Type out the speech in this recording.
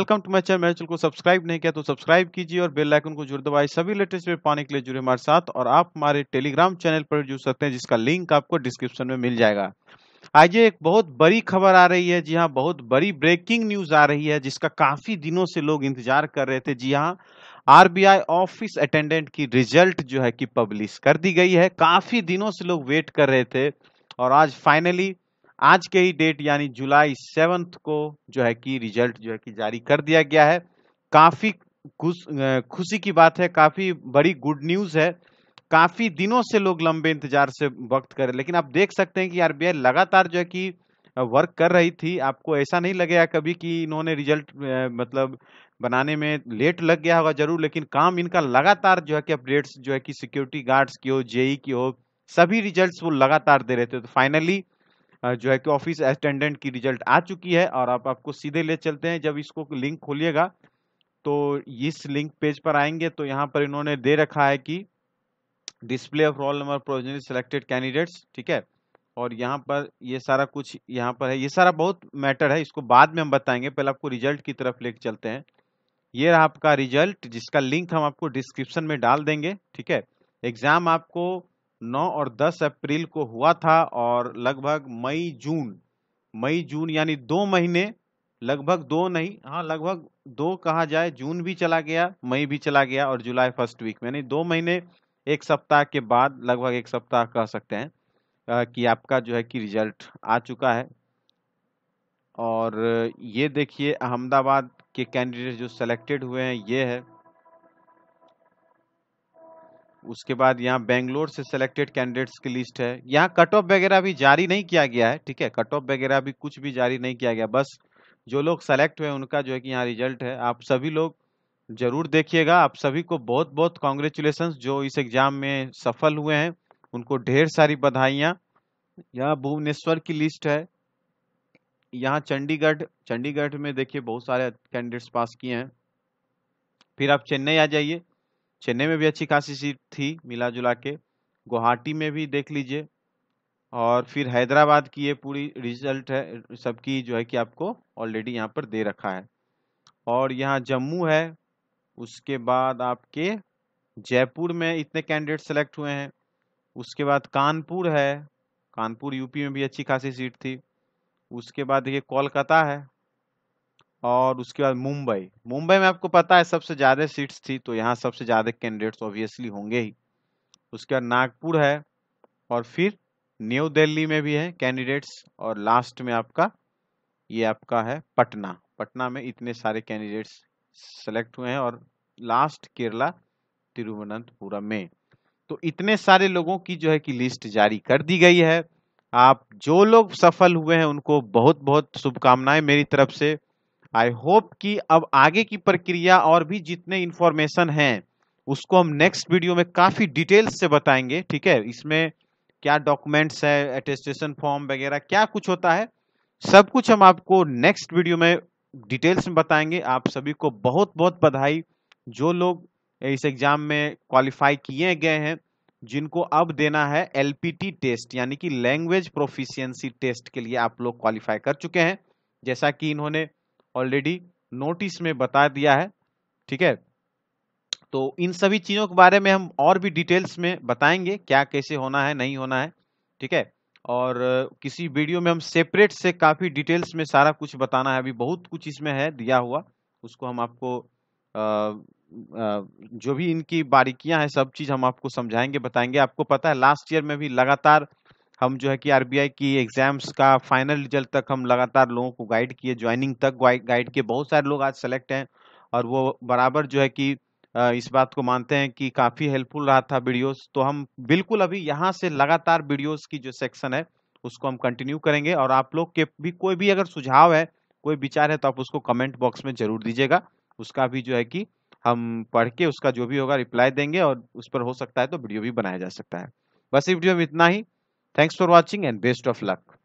Welcome to my channel मेरे channel को subscribe नहीं किया तो सब्सक्राइब कीजिए और बेल आइकन को जरूर दबाए सभी लेटेस्ट अपडेट पाने के लिए जुड़े हमारे साथ और आप हमारे टेलीग्राम चैनल पर जुड़ सकते हैं जिसका लिंक आपको डिस्क्रिप्शन में मिल जाएगा आज एक बहुत बड़ी खबर आ रही है जी हाँ बहुत बड़ी ब्रेकिंग न्यूज आ रही है जिसका काफी दिनों से लोग इंतजार कर रहे थे जी हाँ आर ऑफिस अटेंडेंट की रिजल्ट जो है कि पब्लिश कर दी गई है काफी दिनों से लोग वेट कर रहे थे और आज फाइनली आज के ही डेट यानी जुलाई सेवंथ को जो है कि रिजल्ट जो है कि जारी कर दिया गया है काफ़ी खुश खुशी की बात है काफ़ी बड़ी गुड न्यूज़ है काफ़ी दिनों से लोग लंबे इंतजार से वक्त करें लेकिन आप देख सकते हैं कि आरबीआई लगातार जो है कि वर्क कर रही थी आपको ऐसा नहीं लगेगा कभी कि इन्होंने रिजल्ट मतलब बनाने में लेट लग गया होगा जरूर लेकिन काम इनका लगातार जो है कि अपडेट्स जो है कि सिक्योरिटी गार्ड्स की हो जेई की हो सभी रिजल्ट्स वो लगातार दे रहे थे तो फाइनली जो है कि ऑफिस अटेंडेंट की रिजल्ट आ चुकी है और आप आपको सीधे ले चलते हैं जब इसको लिंक खोलिएगा तो इस लिंक पेज पर आएंगे तो यहाँ पर इन्होंने दे रखा है कि display of roll number provisionally selected candidates ठीक है और यहाँ पर ये सारा कुछ यहाँ पर है ये सारा बहुत मैटर है इसको बाद में हम बताएंगे पहले आपको रिजल्ट की तरफ लेके चलते हैं ये रहा आपका रिजल्ट जिसका लिंक हम आपको डिस्क्रिप्शन में डाल देंगे ठीक है एग्ज़ाम आपको 9 और 10 अप्रैल को हुआ था और लगभग मई जून मई जून यानी दो महीने लगभग दो नहीं हाँ लगभग दो कहा जाए जून भी चला गया मई भी चला गया और जुलाई फर्स्ट वीक में यानी दो महीने एक सप्ताह के बाद लगभग एक सप्ताह कह सकते हैं कि आपका जो है कि रिजल्ट आ चुका है और ये देखिए अहमदाबाद के कैंडिडेट जो सेलेक्टेड हुए हैं ये है उसके बाद यहाँ बेंगलोर से सिलेक्टेड कैंडिडेट्स की लिस्ट है यहाँ कट ऑफ वगैरह भी जारी नहीं किया गया है ठीक है कट ऑफ वगैरह भी कुछ भी जारी नहीं किया गया बस जो लोग सेलेक्ट हुए उनका जो है कि यहाँ रिजल्ट है आप सभी लोग जरूर देखिएगा आप सभी को बहुत बहुत कॉन्ग्रेचुलेसन जो इस एग्जाम में सफल हुए हैं उनको ढेर सारी बधाइयाँ यहाँ भुवनेश्वर की लिस्ट है यहाँ चंडीगढ़ चंडीगढ़ में देखिए बहुत सारे कैंडिडेट्स पास किए हैं फिर आप चेन्नई आ जाइए चेन्नई में भी अच्छी खासी सीट थी मिला जुला के गुवाहाटी में भी देख लीजिए और फिर हैदराबाद की ये पूरी रिजल्ट है सबकी जो है कि आपको ऑलरेडी यहाँ पर दे रखा है और यहाँ जम्मू है उसके बाद आपके जयपुर में इतने कैंडिडेट सेलेक्ट हुए हैं उसके बाद कानपुर है कानपुर यूपी में भी अच्छी खासी सीट थी उसके बाद देखिए कोलकाता है और उसके बाद मुंबई मुंबई में आपको पता है सबसे ज़्यादा सीट्स थी तो यहाँ सबसे ज़्यादा कैंडिडेट्स ऑब्वियसली होंगे ही उसके बाद नागपुर है और फिर न्यू दिल्ली में भी है कैंडिडेट्स और लास्ट में आपका ये आपका है पटना पटना में इतने सारे कैंडिडेट्स सेलेक्ट हुए हैं और लास्ट केरला तिरुवनंतपुरम में तो इतने सारे लोगों की जो है कि लिस्ट जारी कर दी गई है आप जो लोग सफल हुए हैं उनको बहुत बहुत शुभकामनाएं मेरी तरफ से आई होप कि अब आगे की प्रक्रिया और भी जितने इंफॉर्मेशन हैं उसको हम नेक्स्ट वीडियो में काफ़ी डिटेल्स से बताएंगे ठीक है इसमें क्या डॉक्यूमेंट्स है अटेस्टेशन फॉर्म वगैरह क्या कुछ होता है सब कुछ हम आपको नेक्स्ट वीडियो में डिटेल्स में बताएंगे आप सभी को बहुत बहुत बधाई जो लोग इस एग्ज़ाम में क्वालिफाई किए गए हैं जिनको अब देना है एल टेस्ट यानी कि लैंग्वेज प्रोफिशियंसी टेस्ट के लिए आप लोग क्वालिफाई कर चुके हैं जैसा कि इन्होंने ऑलरेडी नोटिस में बता दिया है ठीक है तो इन सभी चीज़ों के बारे में हम और भी डिटेल्स में बताएंगे क्या कैसे होना है नहीं होना है ठीक है और किसी वीडियो में हम सेपरेट से काफ़ी डिटेल्स में सारा कुछ बताना है अभी बहुत कुछ इसमें है दिया हुआ उसको हम आपको आ, आ, जो भी इनकी बारीकियां हैं सब चीज़ हम आपको समझाएंगे बताएंगे आपको पता है लास्ट ईयर में भी लगातार हम जो है कि आरबीआई की एग्ज़ाम्स का फाइनल रिजल्ट तक हम लगातार लोगों को गाइड किए ज्वाइनिंग तक गाइड किए बहुत सारे लोग आज सेलेक्ट हैं और वो बराबर जो है कि इस बात को मानते हैं कि काफ़ी हेल्पफुल रहा था वीडियोस तो हम बिल्कुल अभी यहाँ से लगातार वीडियोस की जो सेक्शन है उसको हम कंटिन्यू करेंगे और आप लोग के भी कोई भी अगर सुझाव है कोई विचार है तो आप उसको कमेंट बॉक्स में ज़रूर दीजिएगा उसका भी जो है कि हम पढ़ के उसका जो भी होगा रिप्लाई देंगे और उस पर हो सकता है तो वीडियो भी बनाया जा सकता है बस इस वीडियो में इतना ही Thanks for watching and best of luck.